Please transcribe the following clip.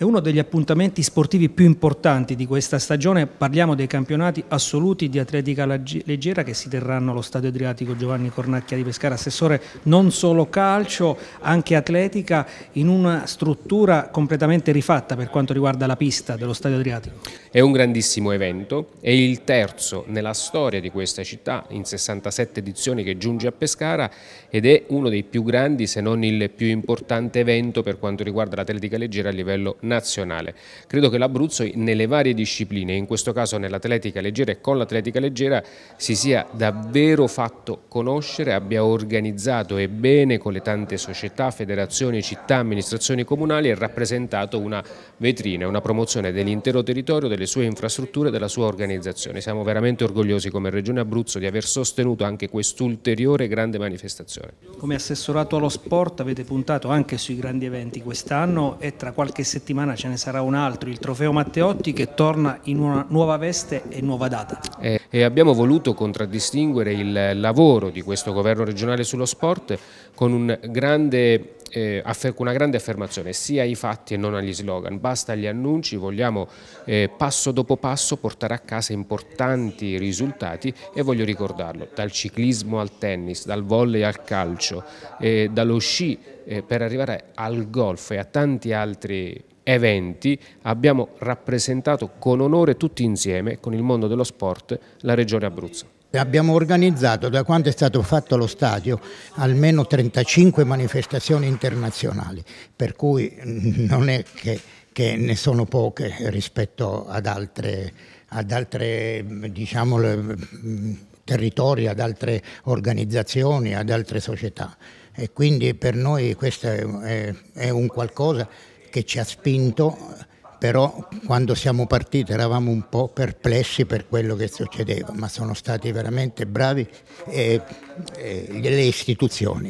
È uno degli appuntamenti sportivi più importanti di questa stagione, parliamo dei campionati assoluti di atletica leggera che si terranno allo Stadio Adriatico Giovanni Cornacchia di Pescara, assessore non solo calcio, anche atletica in una struttura completamente rifatta per quanto riguarda la pista dello Stadio Adriatico. È un grandissimo evento, è il terzo nella storia di questa città in 67 edizioni che giunge a Pescara ed è uno dei più grandi se non il più importante evento per quanto riguarda l'atletica leggera a livello nazionale nazionale. Credo che l'Abruzzo nelle varie discipline, in questo caso nell'atletica leggera e con l'atletica leggera, si sia davvero fatto conoscere, abbia organizzato e bene con le tante società, federazioni, città, amministrazioni comunali e rappresentato una vetrina, una promozione dell'intero territorio, delle sue infrastrutture, e della sua organizzazione. Siamo veramente orgogliosi come Regione Abruzzo di aver sostenuto anche quest'ulteriore grande manifestazione. Come assessorato allo sport avete puntato anche sui grandi eventi quest'anno e tra qualche settimana settimana ce ne sarà un altro, il trofeo Matteotti che torna in una nuova veste e nuova data. E abbiamo voluto contraddistinguere il lavoro di questo governo regionale sullo sport con un grande eh, una grande affermazione sia ai fatti e non agli slogan, basta agli annunci, vogliamo eh, passo dopo passo portare a casa importanti risultati e voglio ricordarlo, dal ciclismo al tennis, dal volley al calcio, eh, dallo sci eh, per arrivare al golf e a tanti altri eventi abbiamo rappresentato con onore tutti insieme, con il mondo dello sport, la Regione Abruzzo. Abbiamo organizzato da quando è stato fatto lo stadio almeno 35 manifestazioni internazionali, per cui non è che, che ne sono poche rispetto ad altre, ad altre diciamo, territori, ad altre organizzazioni, ad altre società. E quindi per noi questo è, è, è un qualcosa che ci ha spinto, però quando siamo partiti eravamo un po' perplessi per quello che succedeva, ma sono stati veramente bravi eh, eh, le istituzioni.